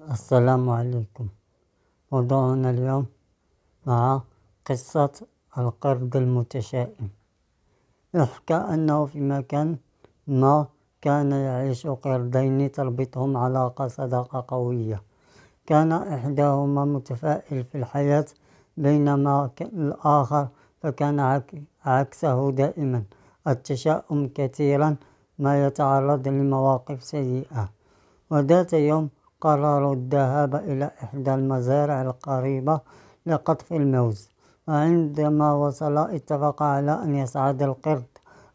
السلام عليكم موضوعنا اليوم مع قصة القرد المتشائم يحكى أنه في مكان ما كان يعيش قردين تربطهم علاقة صداقة قوية كان إحداهما متفائل في الحياة بينما الآخر فكان عكسه دائما التشاؤم كثيرا ما يتعرض لمواقف سيئة وذات يوم قرروا الذهاب إلى إحدى المزارع القريبة لقطف الموز وعندما وصل اتفق على أن يصعد القرد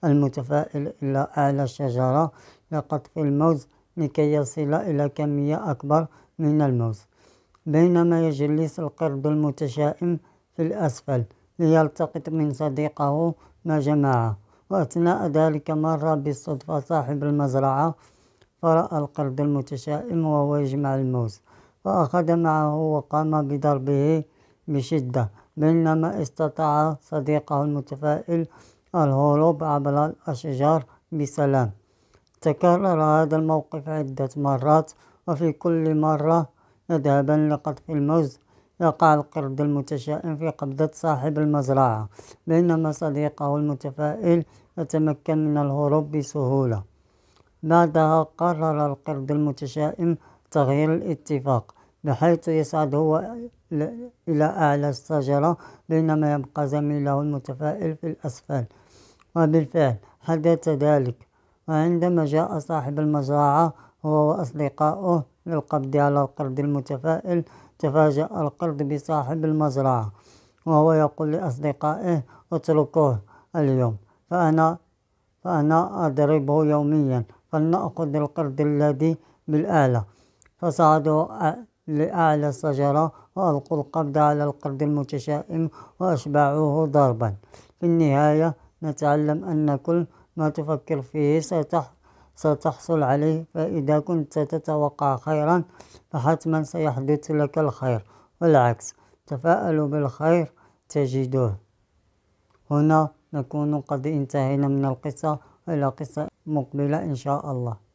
المتفائل إلى أعلى الشجرة لقطف الموز لكي يصل إلى كمية أكبر من الموز بينما يجلس القرد المتشائم في الأسفل ليلتقط من صديقه ما جمعه وأثناء ذلك مر بالصدفة صاحب المزرعة فرأى القرد المتشائم وهو يجمع الموز فأخذ معه وقام بضربه بشدة بينما استطاع صديقه المتفائل الهروب عبر الأشجار بسلام تكرر هذا الموقف عدة مرات وفي كل مرة يذهبان لقطف الموز يقع القرد المتشائم في قبضة صاحب المزرعة بينما صديقه المتفائل يتمكن من الهروب بسهولة بعدها قرر القرد المتشائم تغيير الاتفاق بحيث يصعد هو إلى أعلى الشجرة بينما يبقى زميله المتفائل في الأسفل وبالفعل حدث ذلك وعندما جاء صاحب المزرعة هو وأصدقاؤه للقبض على القرد المتفائل تفاجأ القرد بصاحب المزرعة وهو يقول لأصدقائه اتركوه اليوم فأنا فأنا أضربه يوميا فلنأخذ القرد الذي بالآلة فصعدوا لأعلى الشجرة وألقوا القبض على القرد المتشائم وأشبعوه ضربا في النهاية نتعلم أن كل ما تفكر فيه ستح ستحصل عليه فإذا كنت تتوقع خيرا فحتما سيحدث لك الخير والعكس تفاءلوا بالخير تجدوه هنا نكون قد انتهينا من القصة إلى قصة مقبلة إن شاء الله